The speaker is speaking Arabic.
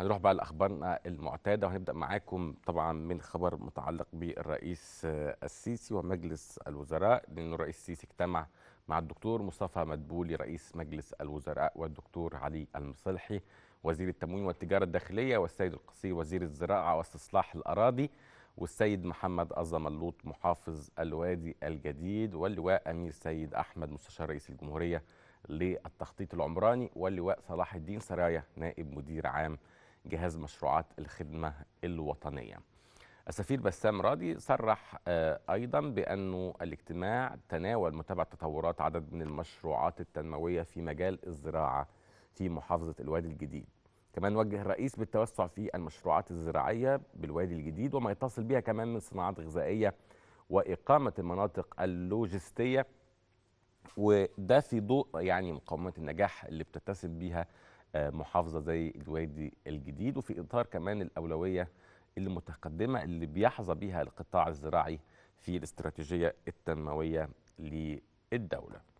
هنروح بقى لاخبارنا المعتاده وهنبدا معاكم طبعا من خبر متعلق بالرئيس السيسي ومجلس الوزراء لانه الرئيس السيسي اجتمع مع الدكتور مصطفى مدبولي رئيس مجلس الوزراء والدكتور علي المصلحي وزير التموين والتجاره الداخليه والسيد القصير وزير الزراعه واستصلاح الاراضي والسيد محمد اللوط محافظ الوادي الجديد واللواء امير سيد احمد مستشار رئيس الجمهوريه للتخطيط العمراني واللواء صلاح الدين سرايا نائب مدير عام جهاز مشروعات الخدمة الوطنية السفير بسام راضي صرح آه، أيضا بأنه الاجتماع تناول متابعة تطورات عدد من المشروعات التنموية في مجال الزراعة في محافظة الوادي الجديد كمان وجه الرئيس بالتوسع في المشروعات الزراعية بالوادي الجديد وما يتصل بها كمان من صناعات غذائية وإقامة المناطق اللوجستية وده في ضوء يعني مقومات النجاح اللي بتتسم بيها آه، محافظه زي الوادي الجديد وفي اطار كمان الاولويه المتقدمه اللي بيحظى بها القطاع الزراعي في الاستراتيجيه التنمويه للدوله